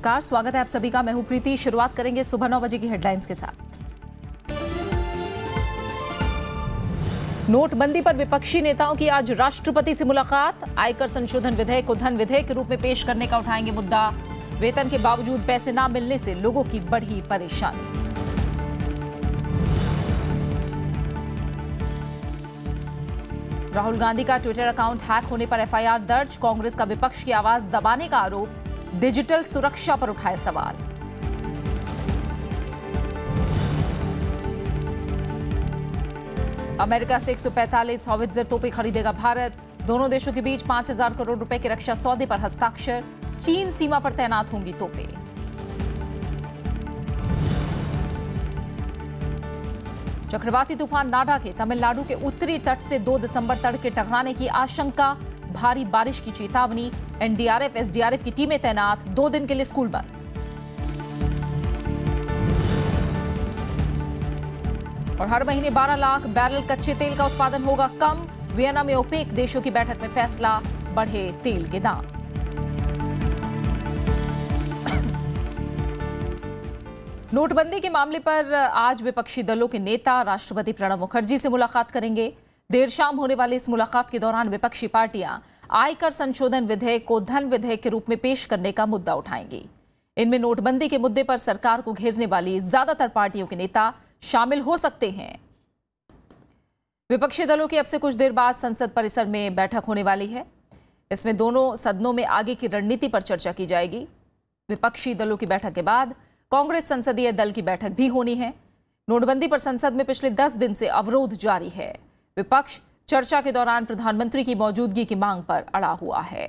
नमस्कार स्वागत है आप सभी का मैं हूं प्रीति शुरुआत करेंगे सुबह नौ बजे की हेडलाइंस के साथ नोटबंदी पर विपक्षी नेताओं की आज राष्ट्रपति से मुलाकात आयकर संशोधन विधेयक को धन विधेयक के रूप में पेश करने का उठाएंगे मुद्दा वेतन के बावजूद पैसे ना मिलने से लोगों की बढ़ी परेशानी राहुल गांधी का ट्विटर अकाउंट हैक होने पर एफआईआर दर्ज कांग्रेस का विपक्ष की आवाज दबाने का आरोप डिजिटल सुरक्षा पर उठाए सवाल अमेरिका से 145 हॉविजर तोपे खरीदेगा भारत दोनों देशों के बीच 5000 करोड़ रुपए के रक्षा सौदे पर हस्ताक्षर चीन सीमा पर तैनात होंगी तोपे चक्रवाती तूफान नाडा के तमिलनाडु के उत्तरी तट से 2 दिसंबर तड़के टकराने की आशंका भारी बारिश की चेतावनी एनडीआरएफ एसडीआरएफ की टीमें तैनात दो दिन के लिए स्कूल बंद और हर महीने 12 लाख बैरल कच्चे तेल का उत्पादन होगा कम वियना में ओपेक देशों की बैठक में फैसला बढ़े तेल के दाम नोटबंदी के मामले पर आज विपक्षी दलों के नेता राष्ट्रपति प्रणब मुखर्जी से मुलाकात करेंगे देर शाम होने वाली इस मुलाकात के दौरान विपक्षी पार्टियां आयकर संशोधन विधेयक को धन विधेयक के रूप में पेश करने का मुद्दा उठाएंगी इनमें नोटबंदी के मुद्दे पर सरकार को घेरने वाली ज्यादातर पार्टियों के नेता शामिल हो सकते हैं विपक्षी दलों की अब से कुछ देर बाद संसद परिसर में बैठक होने वाली है इसमें दोनों सदनों में आगे की रणनीति पर चर्चा की जाएगी विपक्षी दलों की बैठक के बाद कांग्रेस संसदीय दल की बैठक भी होनी है नोटबंदी पर संसद में पिछले दस दिन से अवरोध जारी है विपक्ष चर्चा के दौरान प्रधानमंत्री की मौजूदगी की मांग पर अड़ा हुआ है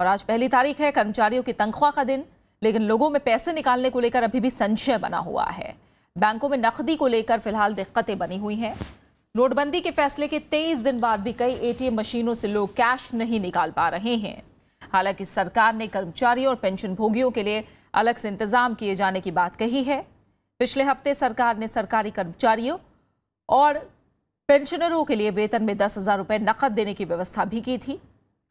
और आज पहली तारीख है कर्मचारियों की तनख्वाह का दिन लेकिन लोगों में पैसे निकालने को लेकर अभी भी संशय बना हुआ है बैंकों में नकदी को लेकर फिलहाल दिक्कतें बनी हुई हैं नोटबंदी के फैसले के तेईस दिन बाद भी कई एटीएम मशीनों से लोग कैश नहीं निकाल पा रहे हैं हालांकि सरकार ने कर्मचारियों और पेंशन भोगियों के लिए अलग से इंतजाम किए जाने की बात कही है पिछले हफ्ते सरकार ने सरकारी कर्मचारियों और पेंशनरों के लिए वेतन में दस हज़ार रुपये नकद देने की व्यवस्था भी की थी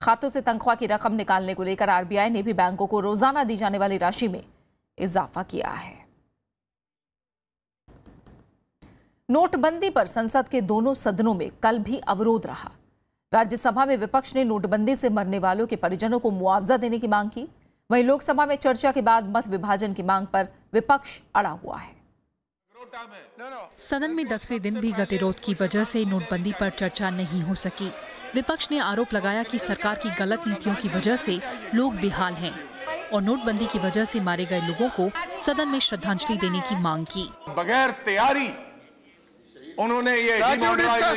खातों से तनख्वाह की रकम निकालने को लेकर आरबीआई ने भी बैंकों को रोजाना दी जाने वाली राशि में इजाफा किया है नोटबंदी पर संसद के दोनों सदनों में कल भी अवरोध रहा राज्यसभा में विपक्ष ने नोटबंदी से मरने वालों के परिजनों को मुआवजा देने की मांग की वहीं लोकसभा में चर्चा के बाद मत विभाजन की मांग पर विपक्ष अड़ा हुआ है सदन में दसवें दिन भी गतिरोध की वजह से नोटबंदी पर चर्चा नहीं हो सकी विपक्ष ने आरोप लगाया कि सरकार की गलत नीतियों की वजह से लोग बेहाल हैं और नोटबंदी की वजह से मारे गए लोगों को सदन में श्रद्धांजलि देने की मांग की बगैर तैयारी उन्होंने ये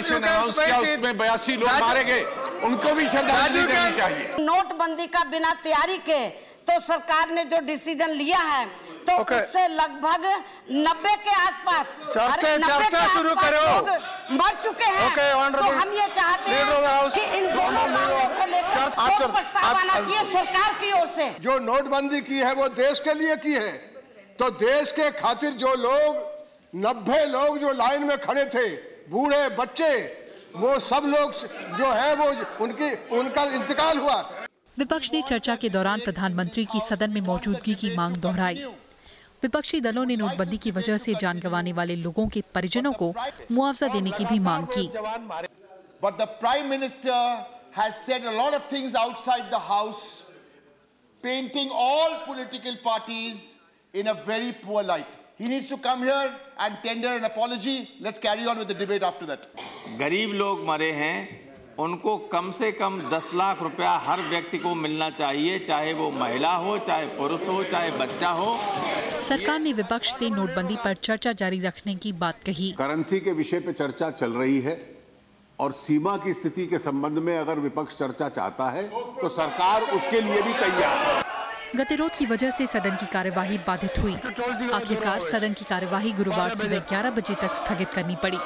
उसमें बयासी लोग मारे गए उनको भी श्रद्धांजलि देनी चाहिए नोटबंदी का बिना तैयारी के तो सरकार ने जो डिसीजन लिया है तो okay. उससे लगभग 90 के आसपास चर्चा चर्चा शुरू करो मर चुके हैं okay, तो हम ये चाहते हैं कि इन दोनों को लेकर प्रस्ताव आना चाहिए सरकार की ओर से जो नोटबंदी की है वो देश के लिए की है तो देश के खातिर जो लोग नब्बे लोग जो लाइन में खड़े थे बूढ़े बच्चे वो सब लोग जो है वो उनकी उनका इंतकाल हुआ विपक्ष ने चर्चा के दौरान प्रधानमंत्री की सदन में मौजूदगी की मांग दोहराई विपक्षी दलों ने नोटबंदी की वजह से जान गंवाने वाले लोगों के परिजनों को मुआवजा देने की भी मांग की But the Prime Minister has said a lot of things outside the House, painting all political parties in a very poor light. He needs to come here and tender an apology. Let's carry on with the debate after that. गरीब लोग मरे हैं उनको कम से कम दस लाख रुपया हर व्यक्ति को मिलना चाहिए चाहे वो महिला हो चाहे पुरुष हो चाहे बच्चा हो सरकार ने विपक्ष से नोटबंदी पर चर्चा जारी रखने की बात कही करेंसी के विषय पर चर्चा चल रही है और सीमा की स्थिति के संबंध में अगर विपक्ष चर्चा चाहता है तो सरकार उसके लिए भी तैयार है गतिरोध की वजह से सदन की कार्यवाही बाधित हुई तो आखिरकार सदन की कार्यवाही गुरुवार सुबह ग्यारह बजे तक स्थगित करनी पड़ी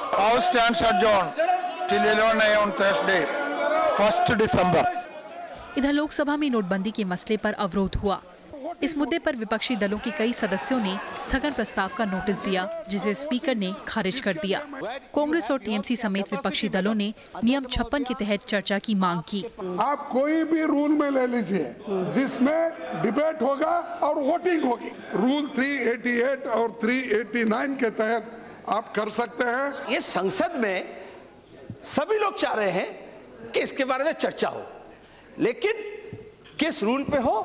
इधर लोकसभा में नोटबंदी के मसले पर अवरोध हुआ इस मुद्दे पर विपक्षी दलों के कई सदस्यों ने स्थगन प्रस्ताव का नोटिस दिया जिसे स्पीकर ने खारिज कर दिया कांग्रेस और टीएमसी समेत विपक्षी दलों ने नियम छप्पन के तहत चर्चा की मांग की आप कोई भी रूल में ले लीजिए जिसमें डिबेट होगा और वोटिंग होगी रूल 388 और 389 के तहत आप कर सकते हैं ये संसद में सभी लोग चाह रहे हैं कि इसके बारे में चर्चा हो लेकिन किस रूल पे हो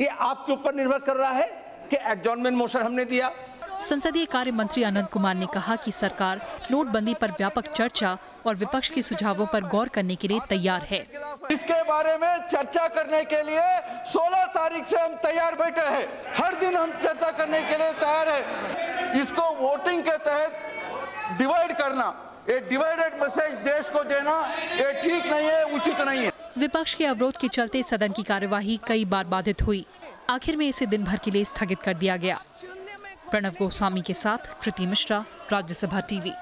ये आपके ऊपर निर्भर कर रहा है कि एडजॉनमेंट मोशन हमने दिया संसदीय कार्य मंत्री आनंद कुमार ने कहा कि सरकार नोटबंदी पर व्यापक चर्चा और विपक्ष के सुझावों पर गौर करने के लिए तैयार है इसके बारे में चर्चा करने के लिए 16 तारीख से हम तैयार बैठे हैं हर दिन हम चर्चा करने के लिए तैयार है इसको वोटिंग के तहत डिवाइड करना ये डिवाइडेड मैसेज देश को देना ये ठीक नहीं है उचित नहीं है विपक्ष के अवरोध के चलते सदन की कार्यवाही कई बार बाधित हुई आखिर में इसे दिन भर के लिए स्थगित कर दिया गया प्रणव गोस्वामी के साथ कृति मिश्रा राज्यसभा टीवी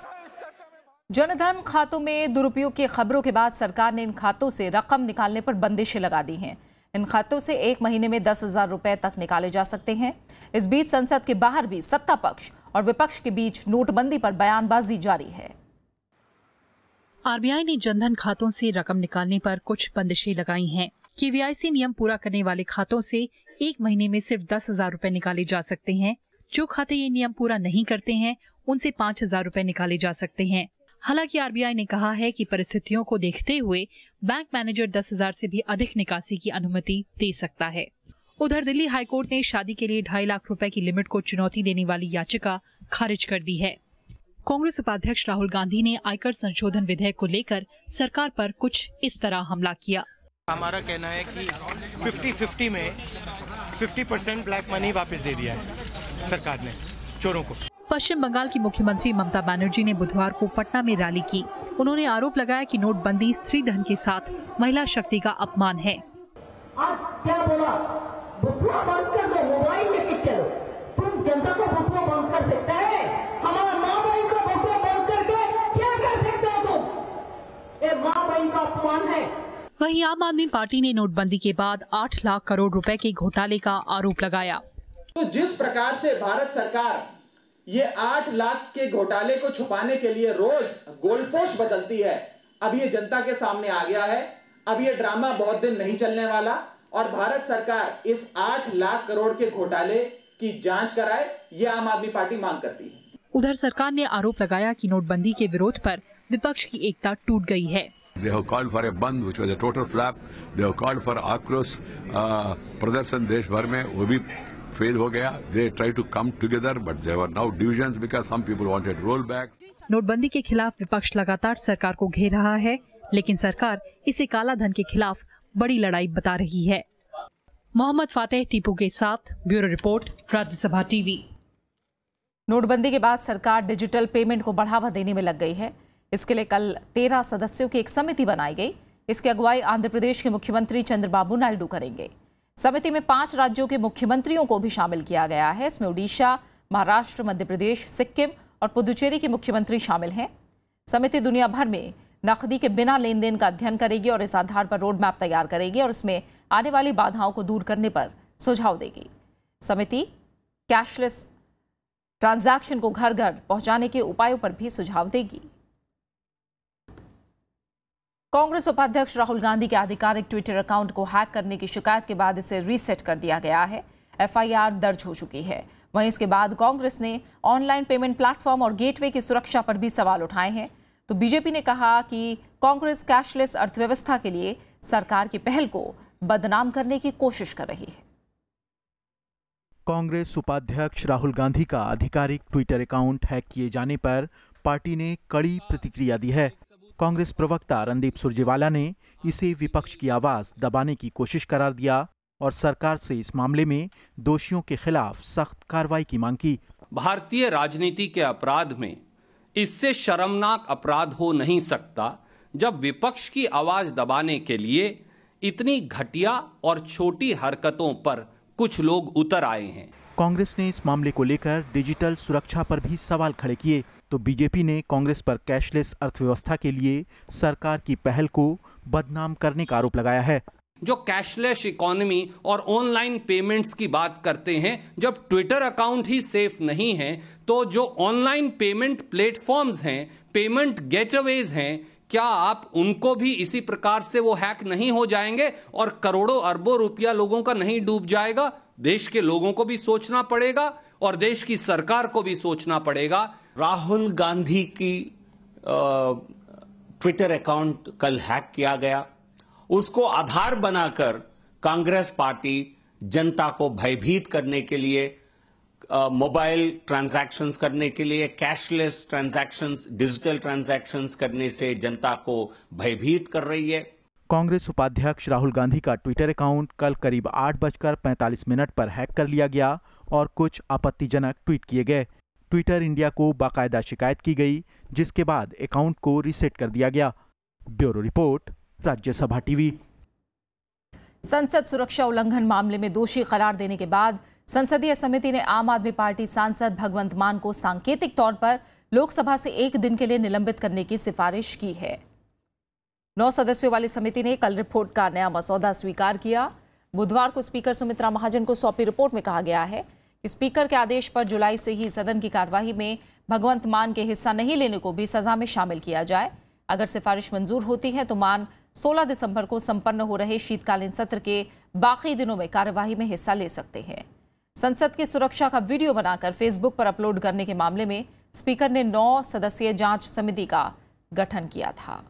जनधन खातों में दुरुपयोग की खबरों के बाद सरकार ने इन खातों से रकम निकालने पर बंदिशें लगा दी हैं इन खातों से एक महीने में दस हजार रुपए तक निकाले जा सकते हैं इस बीच संसद के बाहर भी सत्ता पक्ष और विपक्ष के बीच नोटबंदी पर बयानबाजी जारी है आरबीआई ने जनधन खातों से रकम निकालने पर कुछ बंदिशें लगाई हैं केवीआईसी नियम पूरा करने वाले खातों से एक महीने में सिर्फ दस हजार रूपए निकाले जा सकते हैं जो खाते ये नियम पूरा नहीं करते हैं उनसे पाँच हजार रूपए निकाले जा सकते हैं हालांकि आरबीआई ने कहा है कि परिस्थितियों को देखते हुए बैंक मैनेजर दस हजार से भी अधिक निकासी की अनुमति दे सकता है उधर दिल्ली हाईकोर्ट ने शादी के लिए ढाई लाख रुपए की लिमिट को चुनौती देने वाली याचिका खारिज कर दी है कांग्रेस उपाध्यक्ष राहुल गांधी ने आयकर संशोधन विधेयक को लेकर सरकार पर कुछ इस तरह हमला किया हमारा कहना है कि 50-50 में 50 परसेंट ब्लैक मनी वापस दे दिया है सरकार ने चोरों को पश्चिम बंगाल की मुख्यमंत्री ममता बनर्जी ने बुधवार को पटना में रैली की उन्होंने आरोप लगाया कि नोटबंदी स्त्री धन के साथ महिला शक्ति का अपमान है आज क्या बोला बंद कर दो मोबाइल लेके चलो तुम जनता को बंद कर है वहीं आम आदमी पार्टी ने नोटबंदी के बाद 8 लाख करोड़ रुपए के घोटाले का आरोप लगाया तो जिस प्रकार से भारत सरकार ये 8 लाख के घोटाले को छुपाने के लिए रोज गोलपोस्ट बदलती है अब ये जनता के सामने आ गया है अब ये ड्रामा बहुत दिन नहीं चलने वाला और भारत सरकार इस 8 लाख करोड़ के घोटाले की जाँच कराए ये आम आदमी पार्टी मांग करती है उधर सरकार ने आरोप लगाया कि नोटबंदी के विरोध पर विपक्ष की एकता टूट गई है They have called for a band, which was a total flap. They have called for आक्रोश प्रदर्शन देश भर में वो भी फेल हो गया they try to come together but they're now division because some people wanted roll back नोटबंदी के खिलाफ विपक्ष लगातार सरकार को घेर रहा है लेकिन सरकार इसे काला धन के खिलाफ बड़ी लड़ाई बता रही है मोहम्मद फातेह टीपू के साथ ब्यूरो रिपोर्ट राज्यसभा टीवी नोटबंदी के बाद सरकार डिजिटल पेमेंट को बढ़ावा देने में लग गई है इसके लिए कल तेरह सदस्यों की एक समिति बनाई गई इसकी अगुवाई आंध्र प्रदेश के मुख्यमंत्री चंद्रबाबू नायडू करेंगे समिति में पांच राज्यों के मुख्यमंत्रियों को भी शामिल किया गया है इसमें उड़ीसा महाराष्ट्र मध्य प्रदेश सिक्किम और पुदुचेरी के मुख्यमंत्री शामिल हैं समिति दुनिया भर में नकदी के बिना लेन देन का अध्ययन करेगी और इस आधार पर रोड मैप तैयार करेगी और इसमें आने वाली बाधाओं को दूर करने पर सुझाव देगी समिति कैशलेस ट्रांजैक्शन को घर घर पहुंचाने के उपायों पर भी सुझाव देगी कांग्रेस उपाध्यक्ष राहुल गांधी के आधिकारिक ट्विटर अकाउंट को हैक करने की शिकायत के बाद इसे रीसेट कर दिया गया है एफआईआर दर्ज हो चुकी है वहीं इसके बाद कांग्रेस ने ऑनलाइन पेमेंट प्लेटफॉर्म और गेटवे की सुरक्षा पर भी सवाल उठाए हैं तो बीजेपी ने कहा कि कांग्रेस कैशलेस अर्थव्यवस्था के लिए सरकार की पहल को बदनाम करने की कोशिश कर रही है कांग्रेस उपाध्यक्ष राहुल गांधी का आधिकारिक ट्विटर अकाउंट हैक किए जाने पर पार्टी ने कड़ी प्रतिक्रिया दी है कांग्रेस प्रवक्ता रणदीप सुरजेवाला ने इसे विपक्ष की आवाज दबाने की कोशिश करार दिया और सरकार से इस मामले में दोषियों के खिलाफ सख्त कार्रवाई की मांग की भारतीय राजनीति के अपराध में इससे शर्मनाक अपराध हो नहीं सकता जब विपक्ष की आवाज दबाने के लिए इतनी घटिया और छोटी हरकतों पर कुछ लोग उतर आए हैं कांग्रेस ने इस मामले को लेकर डिजिटल सुरक्षा पर भी सवाल खड़े किए तो बीजेपी ने कांग्रेस पर कैशलेस अर्थव्यवस्था के लिए सरकार की पहल को बदनाम करने का आरोप लगाया है जो कैशलेस इकोनॉमी और ऑनलाइन पेमेंट्स की बात करते हैं जब ट्विटर अकाउंट ही सेफ नहीं है तो जो ऑनलाइन पेमेंट प्लेटफॉर्म्स हैं पेमेंट गेटवेज हैं क्या आप उनको भी इसी प्रकार से वो हैक नहीं हो जाएंगे और करोड़ों अरबों रुपया लोगों का नहीं डूब जाएगा देश के लोगों को भी सोचना पड़ेगा और देश की सरकार को भी सोचना पड़ेगा राहुल गांधी की ट्विटर अकाउंट कल हैक किया गया उसको आधार बनाकर कांग्रेस पार्टी जनता को भयभीत करने के लिए मोबाइल ट्रांजैक्शंस करने के लिए कैशलेस ट्रांजैक्शंस डिजिटल ट्रांजैक्शंस करने से जनता को भयभीत कर रही है कांग्रेस उपाध्यक्ष राहुल गांधी का ट्विटर अकाउंट कल करीब आठ बजकर पैंतालीस मिनट पर हैक कर लिया गया और कुछ आपत्तिजनक ट्वीट किए गए ट्विटर इंडिया को बाकायदा शिकायत की गई जिसके बाद अकाउंट को रिसेट कर दिया गया ब्यूरो रिपोर्ट राज्यसभा टीवी संसद सुरक्षा उल्लंघन मामले में दोषी करार देने के बाद संसदीय समिति ने आम आदमी पार्टी सांसद भगवंत मान को सांकेतिक तौर पर लोकसभा से एक दिन के लिए निलंबित करने की सिफारिश की है नौ सदस्यों वाली समिति ने कल रिपोर्ट का नया मसौदा स्वीकार किया बुधवार को स्पीकर सुमित्रा महाजन को सौंपी रिपोर्ट में कहा गया है स्पीकर के आदेश पर जुलाई से ही सदन की कार्यवाही में भगवंत मान के हिस्सा नहीं लेने को भी सजा में शामिल किया जाए अगर सिफारिश मंजूर होती है तो मान 16 दिसंबर को संपन्न हो रहे शीतकालीन सत्र के बाकी दिनों में कार्यवाही में हिस्सा ले सकते हैं संसद की सुरक्षा का वीडियो बनाकर फेसबुक पर अपलोड करने के मामले में स्पीकर ने नौ सदस्यीय जांच समिति का गठन किया था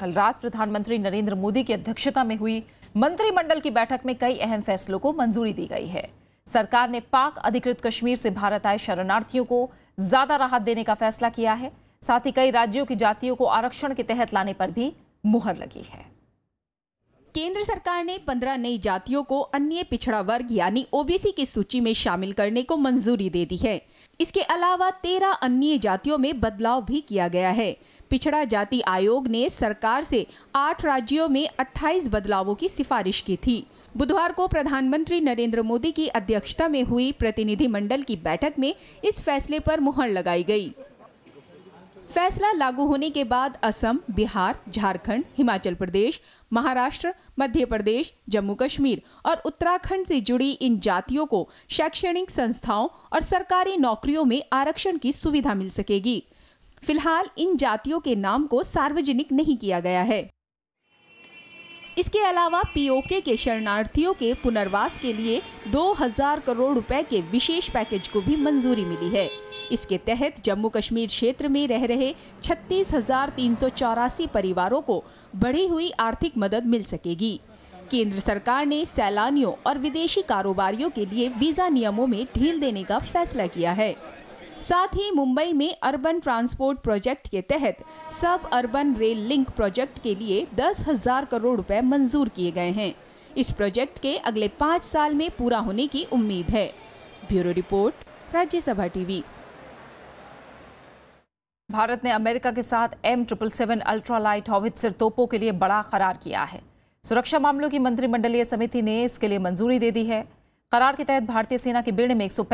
कल रात प्रधानमंत्री नरेंद्र मोदी की अध्यक्षता में हुई मंत्रिमंडल की बैठक में कई अहम फैसलों को मंजूरी दी गई है सरकार ने पाक अधिकृत कश्मीर से भारत आए शरणार्थियों को ज्यादा राहत देने का फैसला किया है साथ ही कई राज्यों की जातियों को आरक्षण के तहत लाने पर भी मुहर लगी है केंद्र सरकार ने 15 नई जातियों को अन्य पिछड़ा वर्ग यानी ओबीसी की सूची में शामिल करने को मंजूरी दे दी है इसके अलावा 13 अन्य जातियों में बदलाव भी किया गया है पिछड़ा जाति आयोग ने सरकार से आठ राज्यों में 28 बदलावों की सिफारिश की थी बुधवार को प्रधानमंत्री नरेंद्र मोदी की अध्यक्षता में हुई प्रतिनिधि मंडल की बैठक में इस फैसले पर मुहर लगाई गई फैसला लागू होने के बाद असम बिहार झारखंड, हिमाचल प्रदेश महाराष्ट्र मध्य प्रदेश जम्मू कश्मीर और उत्तराखंड से जुड़ी इन जातियों को शैक्षणिक संस्थाओं और सरकारी नौकरियों में आरक्षण की सुविधा मिल सकेगी फिलहाल इन जातियों के नाम को सार्वजनिक नहीं किया गया है इसके अलावा पीओके के शरणार्थियों के पुनर्वास के लिए 2000 करोड़ रुपए के विशेष पैकेज को भी मंजूरी मिली है इसके तहत जम्मू कश्मीर क्षेत्र में रह रहे छत्तीस परिवारों को बढ़ी हुई आर्थिक मदद मिल सकेगी केंद्र सरकार ने सैलानियों और विदेशी कारोबारियों के लिए वीजा नियमों में ढील देने का फैसला किया है साथ ही मुंबई में अर्बन ट्रांसपोर्ट प्रोजेक्ट के तहत सब अर्बन रेल लिंक प्रोजेक्ट के लिए दस हजार करोड़ रुपए मंजूर किए गए हैं इस प्रोजेक्ट के अगले पाँच साल में पूरा होने की उम्मीद है bureau report Rajya Sabha TV ने अमेरिका के साथ M triple seven ultralight howitzer तोपों के लिए बड़ा करार किया है सुरक्षा मामलों की मंत्रिमंडलीय समिति ने इसके लिए मंजूरी दे दी है करार के तहत भारतीय सेना के बेड़े में एक सौ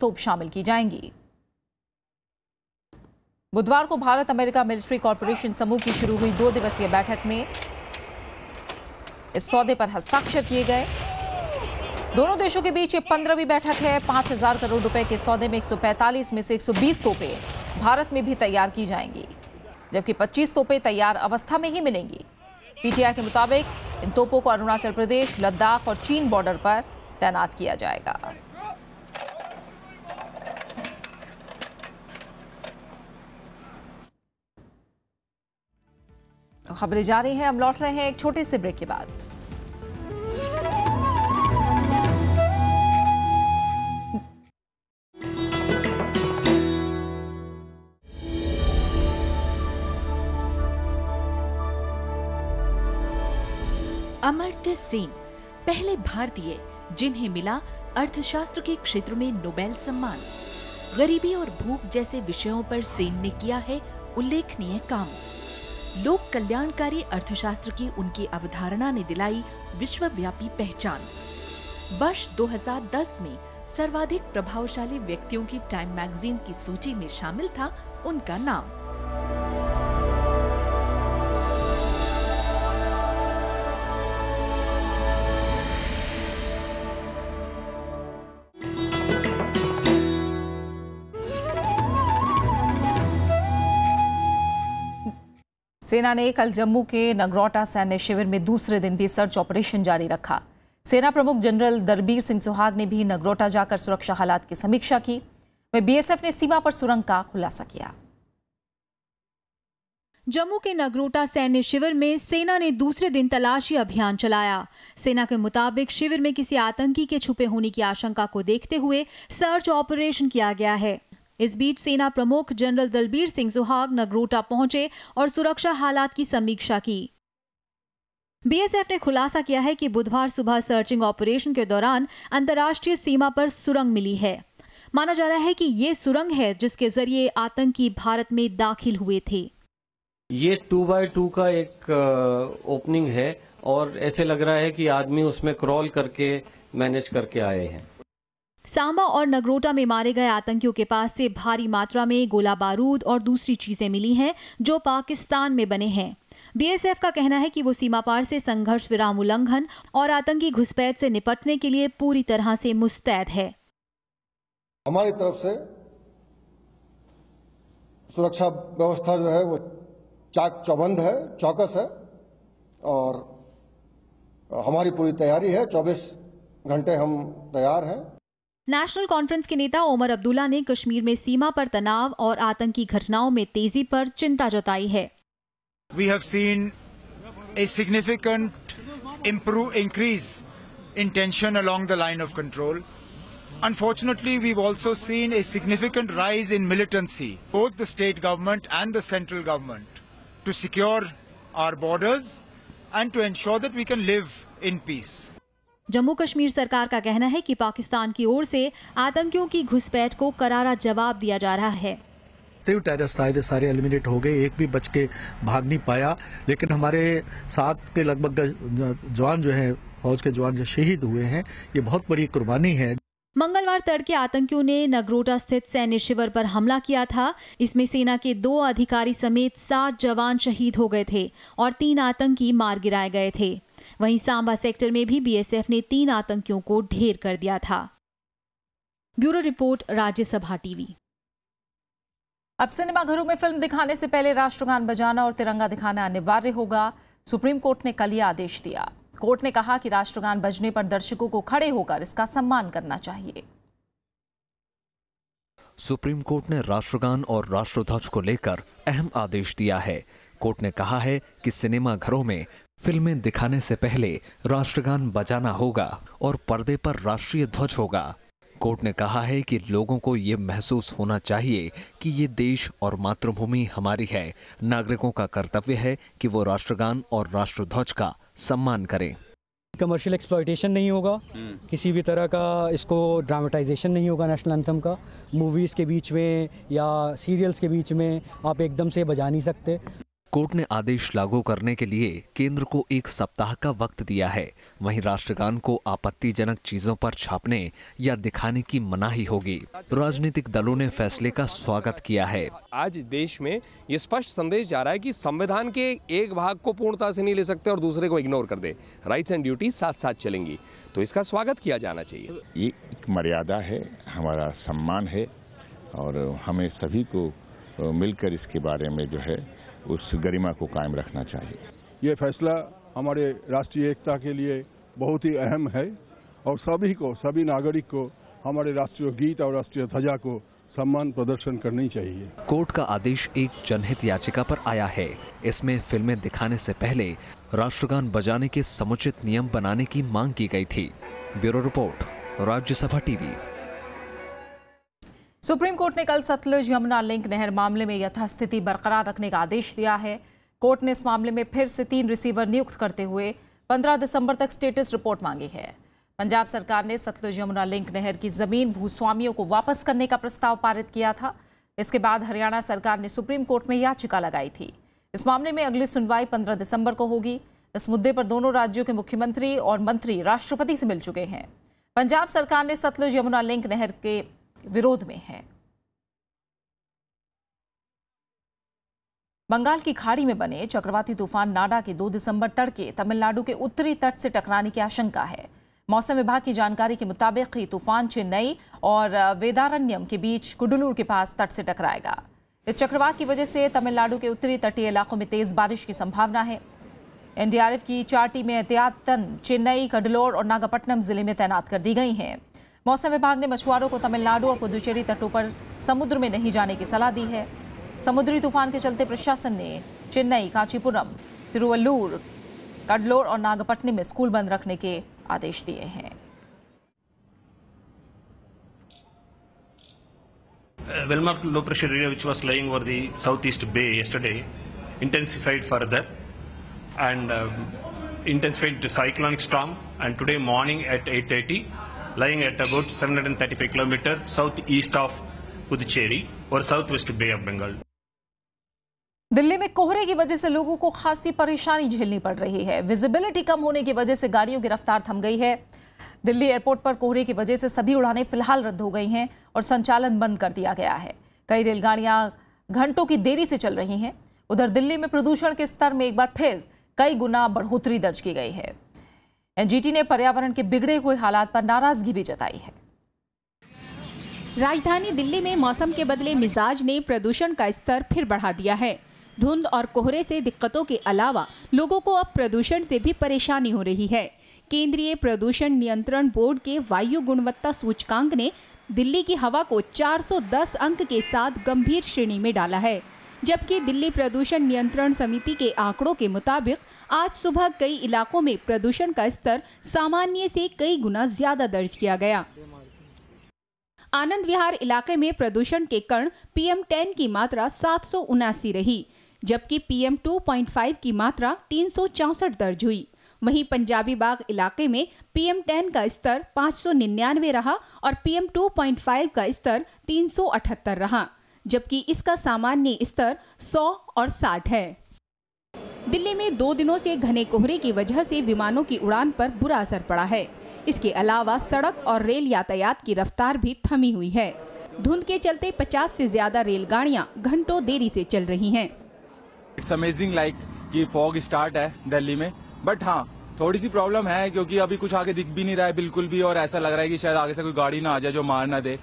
तोप शामिल की जाएंगी बुधवार को भारत अमेरिका मिलिट्री कॉरपोरेशन समूह की शुरू हुई दो दिवसीय बैठक में इस सौदे पर हस्ताक्षर किए गए दोनों देशों के बीच ये पंद्रहवीं बैठक है पांच हजार करोड़ रुपए के सौदे में 145 में से 120 तोपे भारत में भी तैयार की जाएंगी जबकि 25 तोपे तैयार अवस्था में ही मिलेंगी पीटीआई के मुताबिक इन तोपों को अरुणाचल प्रदेश लद्दाख और चीन बॉर्डर पर तैनात किया जाएगा खबरें जा रही हैं हम लौट रहे हैं एक छोटे से ब्रेक के बाद अमर्त्य सेन पहले भारतीय जिन्हें मिला अर्थशास्त्र के क्षेत्र में नोबेल सम्मान गरीबी और भूख जैसे विषयों पर सेन ने किया है उल्लेखनीय काम लोक कल्याणकारी अर्थशास्त्र की उनकी अवधारणा ने दिलाई विश्वव्यापी पहचान वर्ष 2010 में सर्वाधिक प्रभावशाली व्यक्तियों की टाइम मैगजीन की सूची में शामिल था उनका नाम सेना ने कल जम्मू के नगरोटा सैन्य शिविर में दूसरे दिन भी सर्च ऑपरेशन जारी रखा सेना प्रमुख जनरल दरबीर सिंह सुहाग ने भी नगरोटा जाकर सुरक्षा हालात की समीक्षा की वे बीएसएफ ने सीमा पर सुरंग का खुलासा किया जम्मू के नगरोटा सैन्य शिविर में सेना ने दूसरे दिन तलाशी अभियान चलाया सेना के मुताबिक शिविर में किसी आतंकी के छुपे होने की आशंका को देखते हुए सर्च ऑपरेशन किया गया है इस बीच सेना प्रमुख जनरल दलबीर सिंह सुहाग नगरोटा पहुंचे और सुरक्षा हालात की समीक्षा की बीएसएफ ने खुलासा किया है कि बुधवार सुबह सर्चिंग ऑपरेशन के दौरान अंतर्राष्ट्रीय सीमा पर सुरंग मिली है माना जा रहा है कि ये सुरंग है जिसके जरिए आतंकी भारत में दाखिल हुए थे ये टू बाय टू का एक ओपनिंग है और ऐसे लग रहा है कि आदमी उसमें क्रॉल करके मैनेज करके आए हैं सांबा और नगरोटा में मारे गए आतंकियों के पास से भारी मात्रा में गोला बारूद और दूसरी चीजें मिली हैं जो पाकिस्तान में बने हैं बीएसएफ का कहना है कि वो सीमा पार से संघर्ष विराम उल्लंघन और आतंकी घुसपैठ से निपटने के लिए पूरी तरह से मुस्तैद है हमारी तरफ से सुरक्षा व्यवस्था जो है वो चाक चौबंद है चौकस है और हमारी पूरी तैयारी है 24 घंटे हम तैयार हैं नेशनल कॉन्फ्रेंस के नेता ओमर अब्दुल्ला ने कश्मीर में सीमा पर तनाव और आतंकी घटनाओं में तेजी पर चिंता जताई है we have seen a significant improve increase in tension along the line of control Unfortunately, we've also seen a significant rise in militancy, both the state government and the central government, to secure our borders and to ensure that we can live in peace. Jammu Kashmir सरकार का कहना है कि पाकिस्तान की ओर से आतंकियों की घुसपैठ को करारा जवाब दिया जा रहा है टेररिस्ट सारे एलिमिनेट हो गए एक भी बच के भाग नहीं पाया लेकिन हमारे साथ के लगभग जवान जो है फौज के जवान जो शहीद हुए हैं ये बहुत बड़ी कुर्बानी है मंगलवार तड़के आतंकियों ने नगरोटा स्थित सैन्य शिविर पर हमला किया था इसमें सेना के दो अधिकारी समेत सात जवान शहीद हो गए थे और तीन आतंकी मार गिराए गए थे वहीं सांबा सेक्टर में भी बीएसएफ ने तीन आतंकियों को ढेर कर दिया था ब्यूरो रिपोर्ट राज्यसभा टीवी अब सिनेमाघरों में फिल्म दिखाने से पहले राष्ट्रगान बजाना और तिरंगा दिखाना अनिवार्य होगा सुप्रीम कोर्ट ने कल ये आदेश दिया कोर्ट ने कहा कि राष्ट्रगान बजने पर दर्शकों को खड़े होकर इसका सम्मान करना चाहिए सुप्रीम कोर्ट ने राष्ट्रगान और राष्ट्रध्वज को लेकर अहम आदेश दिया है कोर्ट ने कहा है कि सिनेमा घरों में फिल्में दिखाने से पहले राष्ट्रगान बजाना होगा और पर्दे पर राष्ट्रीय ध्वज होगा कोर्ट ने कहा है कि लोगों को ये महसूस होना चाहिए कि ये देश और मातृभूमि हमारी है नागरिकों का कर्तव्य है कि वो राष्ट्रगान और राष्ट्रध्वज का सम्मान करें कमर्शियल एक्सप्लाइटेशन नहीं होगा हम्म। किसी भी तरह का इसको ड्रामेटाइजेशन नहीं होगा नेशनल एंथम का मूवीज़ के बीच में या सीरियल्स के बीच में आप एकदम से बजा नहीं सकते कोर्ट ने आदेश लागू करने के लिए केंद्र को एक सप्ताह का वक्त दिया है वहीं राष्ट्रगान को आपत्तिजनक चीजों पर छापने या दिखाने की मनाही होगी राजनीतिक दलों ने फैसले का स्वागत किया है आज देश में ये स्पष्ट संदेश जा रहा है कि संविधान के एक भाग को पूर्णता से नहीं ले सकते और दूसरे को इग्नोर कर दे राइट्स एंड ड्यूटी साथ साथ चलेंगी तो इसका स्वागत किया जाना चाहिए ये एक मर्यादा है हमारा सम्मान है और हमें सभी को मिलकर इसके बारे में जो है उस गरिमा को कायम रखना चाहिए ये फैसला हमारे राष्ट्रीय एकता के लिए बहुत ही अहम है और सभी को सभी नागरिक को हमारे राष्ट्रीय गीत और राष्ट्रीय ध्वजा को सम्मान प्रदर्शन करनी चाहिए कोर्ट का आदेश एक जनहित याचिका पर आया है इसमें फिल्में दिखाने से पहले राष्ट्रगान बजाने के समुचित नियम बनाने की मांग की गई थी bureau report Rajya TV supreme court ने कल सतलुज यमुना लिंक नहर मामले में यथास्थिति बरकरार रखने का आदेश दिया है कोर्ट ने इस मामले में फिर से तीन रिसीवर नियुक्त करते हुए 15 दिसंबर तक स्टेटस रिपोर्ट मांगी है पंजाब सरकार ने सतलुज यमुना लिंक नहर की जमीन भूस्वामियों को वापस करने का प्रस्ताव पारित किया था इसके बाद हरियाणा सरकार ने सुप्रीम कोर्ट में याचिका लगाई थी इस मामले में अगली सुनवाई पंद्रह दिसंबर को होगी इस मुद्दे पर दोनों राज्यों के मुख्यमंत्री और मंत्री राष्ट्रपति से मिल चुके हैं पंजाब सरकार ने सतलुज यमुना लिंक नहर के विरोध में हैं बंगाल की खाड़ी में बने चक्रवाती तूफान नाडा के 2 दिसंबर तड़के तमिलनाडु के उत्तरी तट से टकराने की आशंका है मौसम विभाग की जानकारी के मुताबिक ये तूफान चेन्नई और वेदारण्यम के बीच कुडुलूर के पास तट से टकराएगा इस चक्रवात की वजह से तमिलनाडु के उत्तरी तटीय इलाकों में तेज बारिश की संभावना है एनडीआरएफ की चार टीमें एहतियातन चेन्नई कडलोर और नागापट्टनम जिले में तैनात कर दी गई हैं मौसम विभाग ने मछुआरों को तमिलनाडु और पुदुचेरी तटों पर समुद्र में नहीं जाने की सलाह दी है समुद्री तूफान के चलते प्रशासन ने चेन्नई कांचीपुरम तिरुवल्लूर कडलोर और नागपट्टनम में स्कूल बंद रखने के आदेश दिए हैं Uh, low pressure area which was lying over the southeast bay yesterday intensified further and um, intensified to cyclonic storm and today morning at 8.30 lying at about 735 km southeast of Puducherry or south west bay of Bengal Delhi में कोहरे की वजह से लोगों को खासी परेशानी झेलनी पड़ रही है विजिबिलिटी कम होने की वजह से गाड़ियों की रफ्तार थम गई है दिल्ली एयरपोर्ट पर कोहरे की वजह से सभी उड़ानें फिलहाल रद्द हो गई हैं और संचालन बंद कर दिया गया है कई रेलगाड़ियां घंटों की देरी से चल रही हैं उधर दिल्ली में प्रदूषण के स्तर में एक बार फिर कई गुना बढ़ोतरी दर्ज की गई है एनजीटी ने पर्यावरण के बिगड़े हुए हालात पर नाराजगी भी जताई है राजधानी दिल्ली में मौसम के बदले मिजाज ने प्रदूषण का स्तर फिर बढ़ा दिया है धुंध और कोहरे से दिक्कतों के अलावा लोगों को अब प्रदूषण से भी परेशानी हो रही है केंद्रीय प्रदूषण नियंत्रण बोर्ड के वायु गुणवत्ता सूचकांक ने दिल्ली की हवा को 410 अंक के साथ गंभीर श्रेणी में डाला है जबकि दिल्ली प्रदूषण नियंत्रण समिति के आंकड़ों के मुताबिक आज सुबह कई इलाकों में प्रदूषण का स्तर सामान्य से कई गुना ज्यादा दर्ज किया गया आनंद विहार इलाके में प्रदूषण के कण पीएम 10 की मात्रा सात रही जबकि पीएम 2.5 की मात्रा तीन दर्ज हुई वहीं पंजाबी बाग इलाके में पीएम 10 का स्तर 599 रहा और पीएम 2.5 का स्तर 378 रहा जबकि इसका सामान्य स्तर 100 और 60 है दिल्ली में दो दिनों से घने कोहरे की वजह से विमानों की उड़ान पर बुरा असर पड़ा है इसके अलावा सड़क और रेल यातायात की रफ्तार भी थमी हुई है धुंध के चलते 50 से ज्यादा रेलगाड़ियां घंटों देरी से चल रही हैं। इट्स अमेजिंग लाइक कि फॉग स्टार्ट है दिल्ली में बट हाँ थोड़ी सी प्रॉब्लम है क्योंकि अभी कुछ आगे दिख भी नहीं रहा है बिल्कुल भी और ऐसा लग रहा है कि शायद आगे से कोई गाड़ी ना आ जाए जो मार ना दे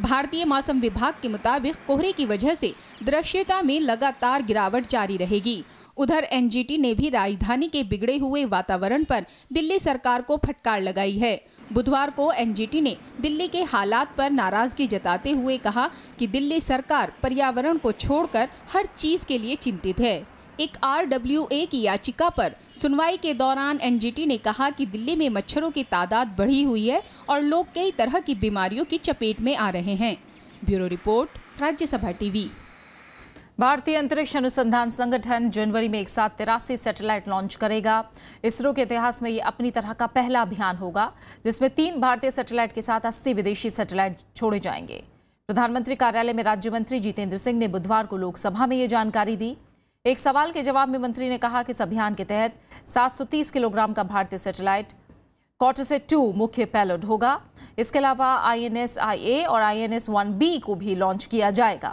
भारतीय मौसम विभाग के मुताबिक कोहरे की वजह से दृश्यता में लगातार गिरावट जारी रहेगी उधर एनजीटी ने भी राजधानी के बिगड़े हुए वातावरण पर दिल्ली सरकार को फटकार लगाई है बुधवार को एनजीटी ने दिल्ली के हालात पर नाराजगी जताते हुए कहा कि दिल्ली सरकार पर्यावरण को छोड़कर हर चीज के लिए चिंतित है एक आरडब्ल्यूए की याचिका पर सुनवाई के दौरान एनजीटी ने कहा कि दिल्ली में मच्छरों की तादाद बढ़ी हुई है और लोग कई तरह की बीमारियों की चपेट में आ रहे हैं ब्यूरो रिपोर्ट राज्यसभा टीवी भारतीय अंतरिक्ष अनुसंधान संगठन जनवरी में एक साथ तिरासी सैटेलाइट लॉन्च करेगा इसरो के इतिहास में ये अपनी तरह का पहला अभियान होगा जिसमें तीन भारतीय सैटेलाइट के साथ अस्सी विदेशी सैटेलाइट छोड़े जाएंगे प्रधानमंत्री कार्यालय में राज्य मंत्री जितेंद्र सिंह ने बुधवार को लोकसभा में ये जानकारी दी एक सवाल के जवाब में मंत्री ने कहा कि इस अभियान के तहत 730 किलोग्राम का भारतीय सैटेलाइट क्वार्टर से टू मुख्य पैलोड होगा इसके अलावा आई और आई वन बी को भी लॉन्च किया जाएगा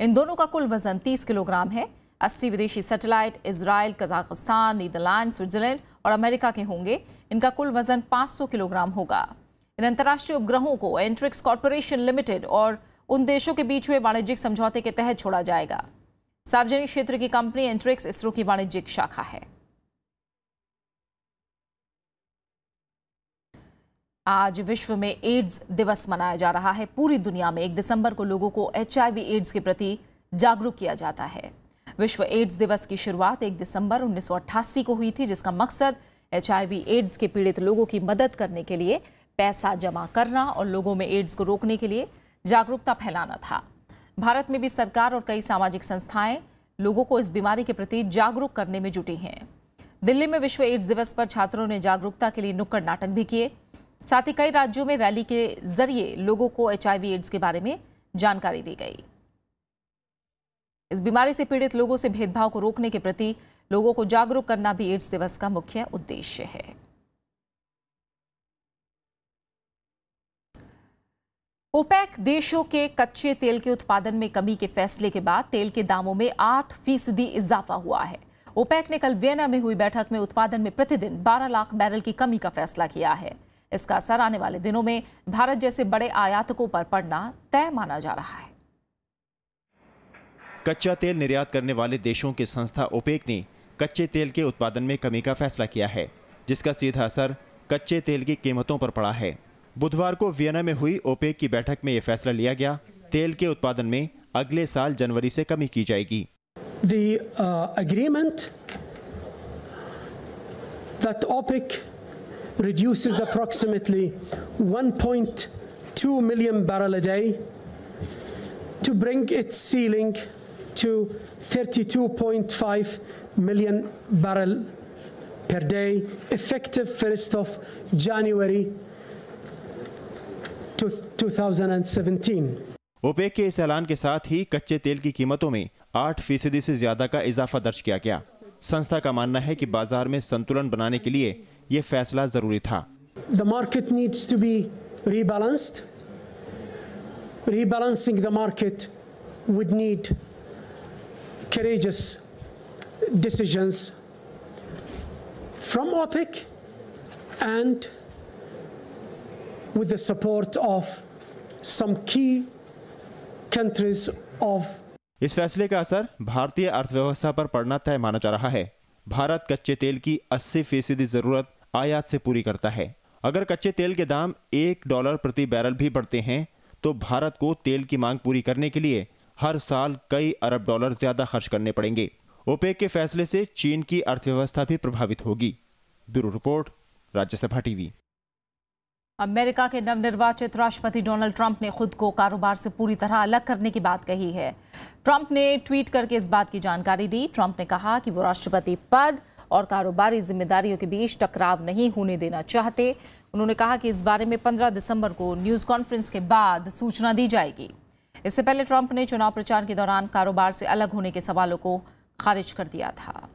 इन दोनों का कुल वजन तीस किलोग्राम है अस्सी विदेशी satellite Israel Kazakhstan Netherland Switzerland और अमेरिका के होंगे इनका कुल वजन 500 किलोग्राम होगा इन अंतर्राष्ट्रीय उपग्रहों को एंट्रिक्स कॉरपोरेशन लिमिटेड और उन देशों के बीच हुए वाणिज्यिक समझौते के तहत छोड़ा जाएगा सार्वजनिक क्षेत्र की कंपनी एंट्रिक्स इसरो की वाणिज्यिक शाखा है आज विश्व में एड्स दिवस मनाया जा रहा है पूरी दुनिया में एक दिसंबर को लोगों को एच एड्स के प्रति जागरूक किया जाता है विश्व एड्स दिवस की शुरुआत एक दिसंबर उन्नीस को हुई थी जिसका मकसद एच एड्स के पीड़ित लोगों की मदद करने के लिए पैसा जमा करना और लोगों में एड्स को रोकने के लिए जागरूकता फैलाना था भारत में भी सरकार और कई सामाजिक संस्थाएं लोगों को इस बीमारी के प्रति जागरूक करने में जुटी हैं दिल्ली में विश्व एड्स दिवस पर छात्रों ने जागरूकता के लिए नुक्कड़ नाटक भी किए साथ ही कई राज्यों में रैली के जरिए लोगों को एच एड्स के बारे में जानकारी दी गई इस बीमारी से पीड़ित लोगों से भेदभाव को रोकने के प्रति लोगों को जागरूक करना भी एड्स दिवस का मुख्य उद्देश्य है ओपेक देशों के कच्चे तेल के उत्पादन में कमी के फैसले के बाद तेल के दामों में आठ फीसदी इजाफा हुआ है ओपेक ने कल वियना में हुई बैठक में उत्पादन में प्रतिदिन 12 लाख बैरल की कमी का फैसला किया है इसका असर आने वाले दिनों में भारत जैसे बड़े आयातकों पर पड़ना तय माना जा रहा है कच्चा तेल निर्यात करने वाले देशों की संस्था ओपेक ने कच्चे तेल के उत्पादन में कमी का फैसला किया है जिसका सीधा असर कच्चे तेल की कीमतों पर पड़ा है बुधवार को वियना में हुई ओपेक की बैठक में यह फैसला लिया गया तेल के उत्पादन में अगले साल जनवरी से कमी की जाएगी agreement that OPEC reduces approximately 1.2 million barrel day to bring its ceiling to 32.5 million barrel per day effective of January 2017 OPEC के इस ऐलान के साथ ही कच्चे तेल की कीमतों में 8 फीसदी से ज्यादा का इजाफा दर्ज किया गया संस्था का मानना है कि बाजार में संतुलन बनाने के लिए यह फैसला जरूरी था the market needs to be rebalanced rebalancing the market would need courageous decisions from OPEC and with the support of some key countries of इस फैसले का असर भारतीय अर्थव्यवस्था पर पड़ना तय माना जा रहा है भारत कच्चे तेल की 80 फीसदी जरूरत आयात से पूरी करता है अगर कच्चे तेल के दाम एक डॉलर प्रति बैरल भी बढ़ते हैं तो भारत को तेल की मांग पूरी करने के लिए हर साल कई अरब डॉलर ज्यादा खर्च करने पड़ेंगे ओपेक के फैसले से चीन की अर्थव्यवस्था भी प्रभावित होगी bureau report Rajya TV America के नवनिर्वाचित राष्ट्रपति डोनाल्ड ट्रंप ने खुद को कारोबार से पूरी तरह अलग करने की बात कही है ट्रंप ने ट्वीट करके इस बात की जानकारी दी ट्रंप ने कहा कि वो राष्ट्रपति पद और कारोबारी जिम्मेदारियों के बीच टकराव नहीं होने देना चाहते उन्होंने कहा कि इस बारे में 15 दिसंबर को न्यूज़ कॉन्फ्रेंस के बाद सूचना दी जाएगी इससे पहले ट्रंप ने चुनाव प्रचार के दौरान कारोबार से अलग होने के सवालों को खारिज कर दिया था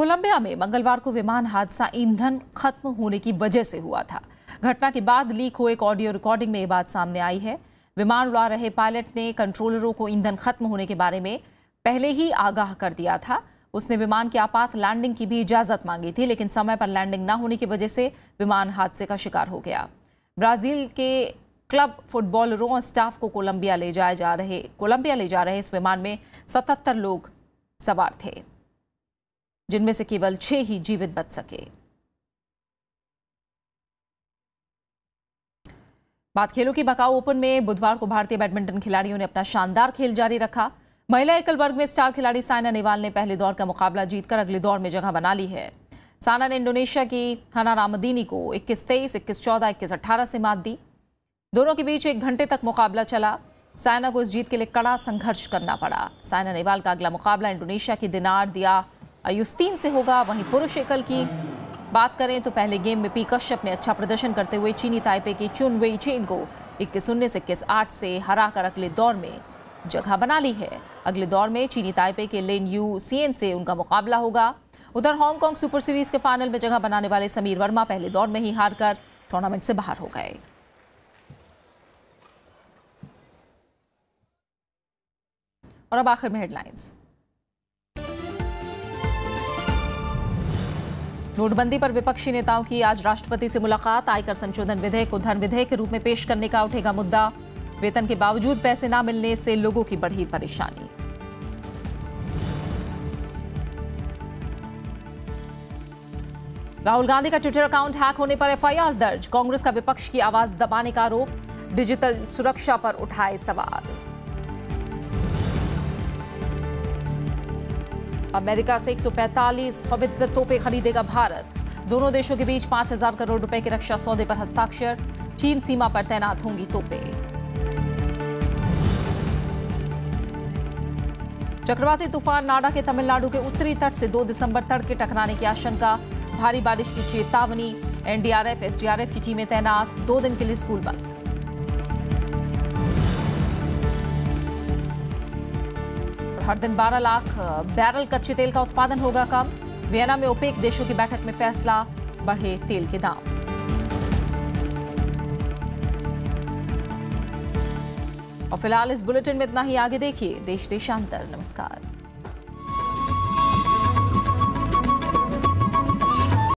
कोलंबिया में मंगलवार को विमान हादसा ईंधन खत्म होने की वजह से हुआ था घटना के बाद लीक हुए एक ऑडियो रिकॉर्डिंग में ये बात सामने आई है विमान उड़ा रहे पायलट ने कंट्रोलरों को ईंधन खत्म होने के बारे में पहले ही आगाह कर दिया था उसने विमान की आपात लैंडिंग की भी इजाजत मांगी थी लेकिन समय पर लैंडिंग न होने की वजह से विमान हादसे का शिकार हो गया ब्राजील के क्लब फुटबॉलरों और स्टाफ को कोलंबिया ले जाए जा रहे कोलंबिया ले जा रहे इस विमान में 77 लोग सवार थे जिनमें से केवल छह ही जीवित बच सके बात खेलों की बकाऊ ओपन में बुधवार को भारतीय बैडमिंटन खिलाड़ियों ने अपना शानदार खेल जारी रखा महिला एकल वर्ग में स्टार खिलाड़ी साइना नेवाल ने पहले दौर का मुकाबला जीतकर अगले दौर में जगह बना ली है साना ने इंडोनेशिया की हना रामदीनी को 21 तेईस इक्कीस चौदह इक्कीस अट्ठारह से मात दी दोनों के बीच एक घंटे तक मुकाबला चला साइना को इस जीत के लिए कड़ा संघर्ष करना पड़ा साइना नेवाल का अगला मुकाबला इंडोनेशिया की दिनार दिया युस्तीन से होगा वहीं पुरुष एकल की बात करें तो पहले गेम में पी कश्यप ने अच्छा प्रदर्शन करते हुए चीनी ताइपे के चुन वेई चेन को इक्कीस उन्नीस इक्कीस आठ से हरा कर अगले दौर में जगह बना ली है अगले दौर में चीनी ताइपे के लेन यू सीएन से उनका मुकाबला होगा उधर हांगकांग सुपर सीरीज के फाइनल में जगह बनाने वाले समीर वर्मा पहले दौर में ही हार कर टूर्नामेंट से बाहर हो गए और अब आखिर में हेडलाइंस नोटबंदी पर विपक्षी नेताओं की आज राष्ट्रपति से मुलाकात आयकर संशोधन विधेयक को धन विधेयक के रूप में पेश करने का उठेगा मुद्दा वेतन के बावजूद पैसे न मिलने से लोगों की बढ़ी परेशानी राहुल गांधी का ट्विटर अकाउंट हैक होने पर एफआईआर दर्ज कांग्रेस का विपक्ष की आवाज दबाने का आरोप डिजिटल सुरक्षा पर उठाए सवाल अमेरिका से 145 पैंतालीस तोपे खरीदेगा भारत दोनों देशों के बीच 5000 करोड़ रुपए के रक्षा सौदे पर हस्ताक्षर चीन सीमा पर तैनात होंगी तोपे चक्रवाती तूफान नाडा के तमिलनाडु के उत्तरी तट से 2 दिसंबर तड़के टकराने की आशंका भारी बारिश की चेतावनी एनडीआरएफ एसडीआरएफ की टीमें तैनात दो दिन के लिए स्कूल बंद हर दिन 12 लाख बैरल कच्चे तेल का उत्पादन होगा कम वियना में ओपेक देशों की बैठक में फैसला बढ़े तेल के दाम और फिलहाल इस बुलेटिन में इतना ही आगे देखिए देश देशांतर नमस्कार